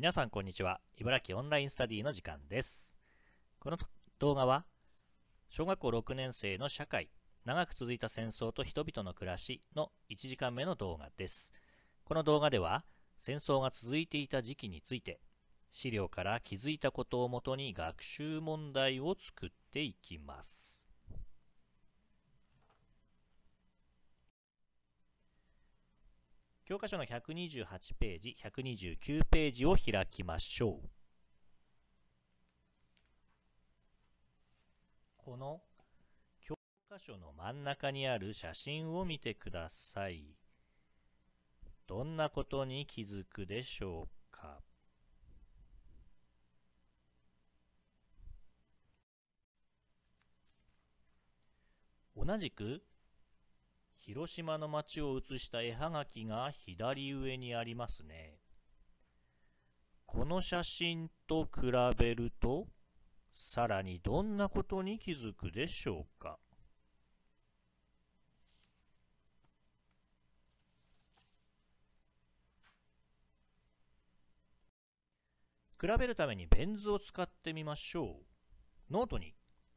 皆さんこんにちは。茨城オンラインスタディの時間です。この動画は、小学校6年生の社会、長く続いた戦争と人々の暮らしの1時間目の動画です。この動画では、戦争が続いていた時期について、資料から気づいたことをもとに学習問題を作っていきます。教科書の128ページ、129ページを開きましょう。この教科書の真ん中にある写真を見てください。どんなことに気づくでしょうか同じく広島の街を写した絵はがきが左上にありますね。この写真と比べると、さらにどんなことに気づくでしょうか。比べるためにベン図を使ってみましょう。ノートに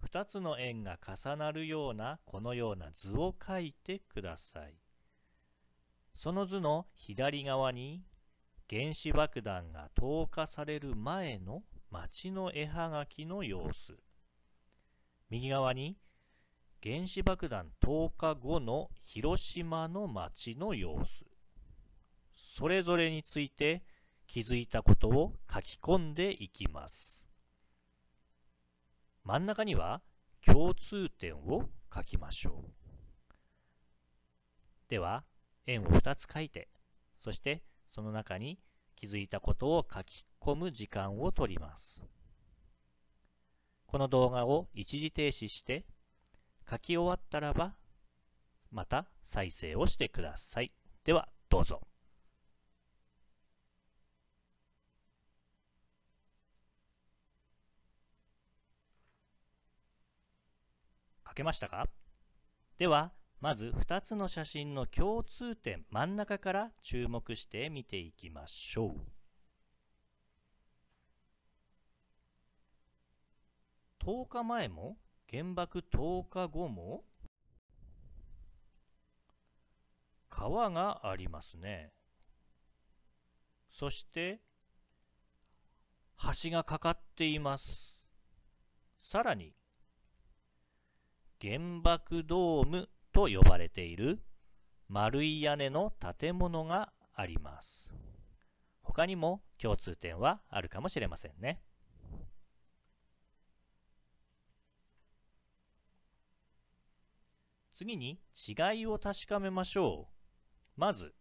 2つの円が重なるようなこのような図を書いてください。その図の左側に原子爆弾が投下される前の町の絵はがきの様子右側に原子爆弾投下後の広島の町の様子それぞれについて気づいたことを書き込んでいきます。真ん中には共通点を書きましょう。では、円を2つ書いて、そしてその中に気づいたことを書き込む時間を取ります。この動画を一時停止して、書き終わったらば、また再生をしてください。では、どうぞ。書けましたかではまず2つの写真の共通点真ん中から注目して見ていきましょう10日前も原爆10日後も川がありますねそして橋がかかっていますさらに原爆ドームと呼ばれている丸い屋根の建物があります。他にも共通点はあるかもしれませんね。次に違いを確かめましょう。まず、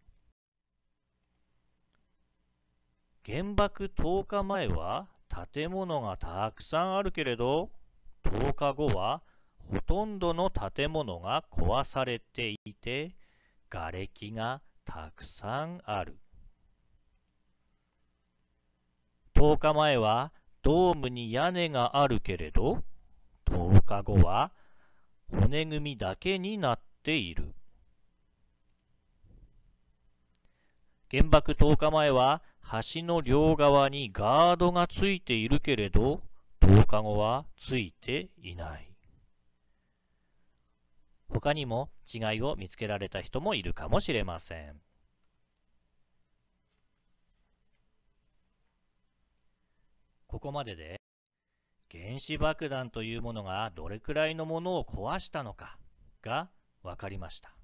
原爆10日前は建物がたくさんあるけれど、10日後はほとんどの建物が壊されていて、瓦礫がたくさんある。10日前はドームに屋根があるけれど、10日後は骨組みだけになっている。原爆10日前は橋の両側にガードがついているけれど、10日後はついていない。他にも違いを見つけられた人もいるかもしれません。ここまでで原子爆弾というものがどれくらいのものを壊したのかが分かりました。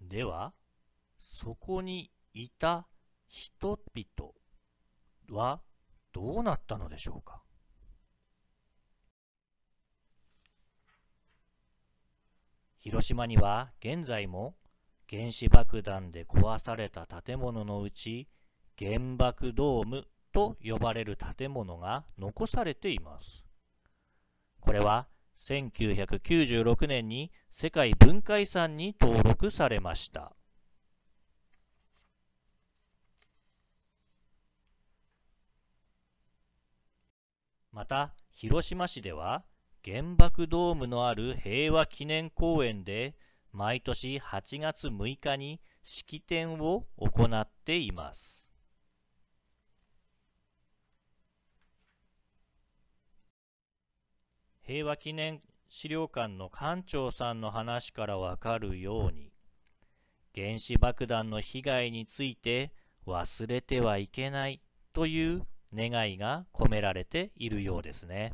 では、そこにいた人々はどうなったのでしょうか広島には現在も原子爆弾で壊された建物のうち原爆ドームと呼ばれる建物が残されています。これは1996年に世界文化遺産に登録されました。また広島市では原爆ドームのある平和記念公園で毎年8月6日に式典を行っています。平和記念資料館の館長さんの話からわかるように原子爆弾の被害について忘れてはいけないという願いが込められているようですね。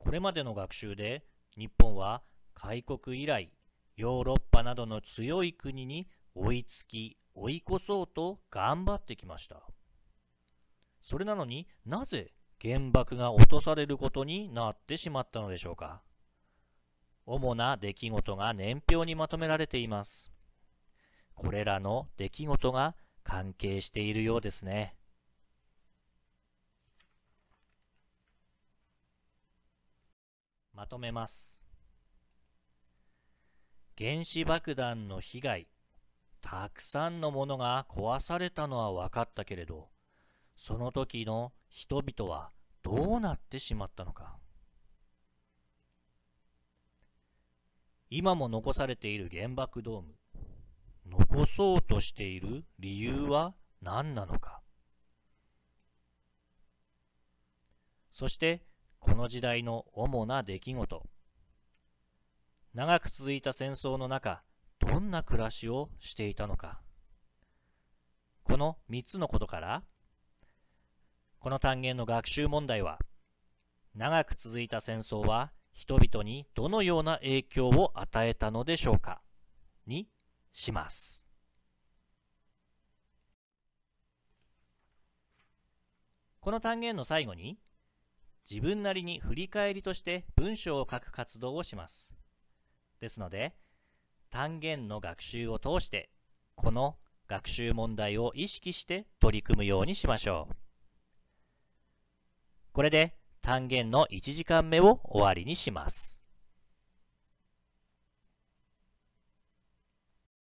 これまでの学習で日本は開国以来ヨーロッパなどの強い国に追いつき追い越そうと頑張ってきましたそれなのになぜ原爆が落とされることになってしまったのでしょうか主な出来事が年表にまとめられていますこれらの出来事が関係しているようですねまとめます。原子爆弾の被害。たくさんのものが壊されたのは分かったけれど、その時の人々はどうなってしまったのか。今も残されている原爆ドーム。残そうとしている理由は何なのか。そしてこの時代の主な出来事長く続いた戦争の中どんな暮らしをしていたのかこの3つのことからこの単元の学習問題は長く続いた戦争は人々にどのような影響を与えたのでしょうかにします。この単元の最後に自分なりに振り返りとして文章を書く活動をします。ですので、単元の学習を通して、この学習問題を意識して取り組むようにしましょう。これで単元の1時間目を終わりにします。